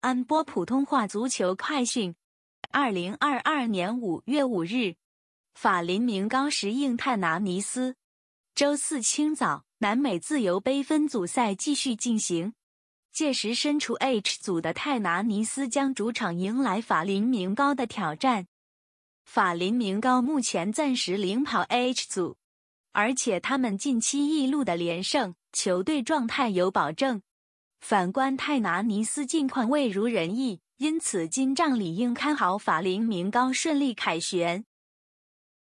安播普通话足球快讯：二零二二年五月五日，法林明高时应泰拿尼斯。周四清早，南美自由杯分组赛继续进行，届时身处 H 组的泰拿尼斯将主场迎来法林明高的挑战。法林明高目前暂时领跑 H 组，而且他们近期一路的连胜，球队状态有保证。反观泰拿尼斯近况未如人意，因此金帐理应看好法林明高顺利凯旋。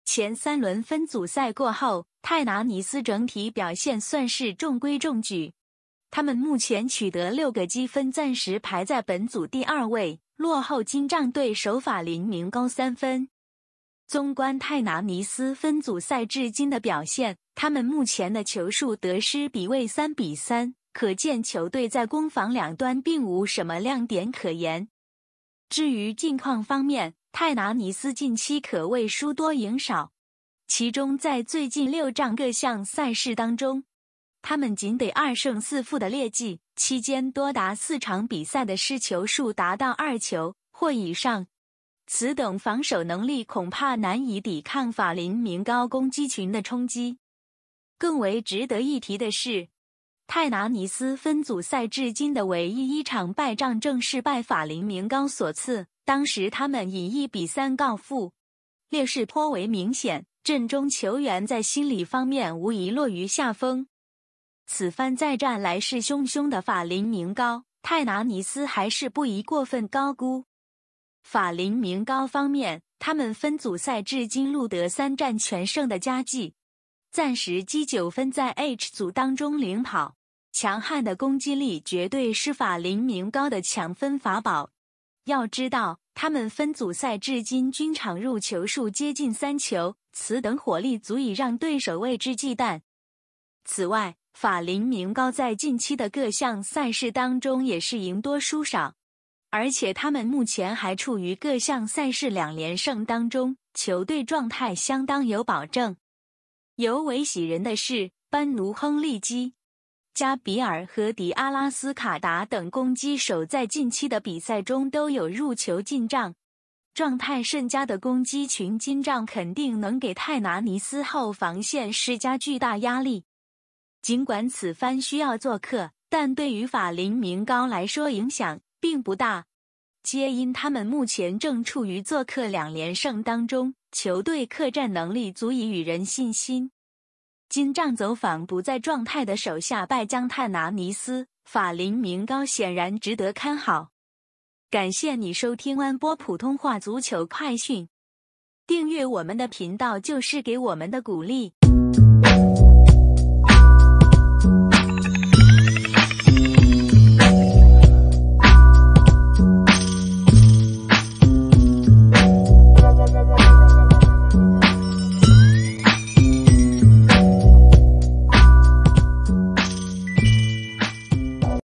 前三轮分组赛过后，泰拿尼斯整体表现算是中规中矩，他们目前取得六个积分，暂时排在本组第二位，落后金帐队首法林明高三分。综观泰拿尼斯分组赛至今的表现，他们目前的球数得失比为三比三。可见球队在攻防两端并无什么亮点可言。至于近况方面，泰拿尼斯近期可谓输多赢少，其中在最近六仗各项赛事当中，他们仅得二胜四负的劣迹，期间多达四场比赛的失球数达到二球或以上。此等防守能力恐怕难以抵抗法林明高攻击群的冲击。更为值得一提的是。泰达尼斯分组赛至今的唯一一场败仗，正是拜法林明高所赐。当时他们以一比三告负，劣势颇为明显。阵中球员在心理方面无疑落于下风。此番再战来势汹汹的法林明高，泰达尼斯还是不宜过分高估。法林明高方面，他们分组赛至今录得三战全胜的佳绩。暂时积九分，在 H 组当中领跑。强悍的攻击力，绝对是法林明高的强分法宝。要知道，他们分组赛至今均场入球数接近三球，此等火力足以让对手为之忌惮。此外，法林明高在近期的各项赛事当中也是赢多输少，而且他们目前还处于各项赛事两连胜当中，球队状态相当有保证。尤为喜人的是，班奴、亨利基、加比尔和迪阿拉斯卡达等攻击手在近期的比赛中都有入球进账，状态甚佳的攻击群进账肯定能给泰拿尼斯后防线施加巨大压力。尽管此番需要做客，但对于法林明高来说影响并不大。皆因他们目前正处于做客两连胜当中，球队客战能力足以予人信心。金帐走访不在状态的手下败将泰拿尼斯，法林明高显然值得看好。感谢你收听安波普通话足球快讯，订阅我们的频道就是给我们的鼓励。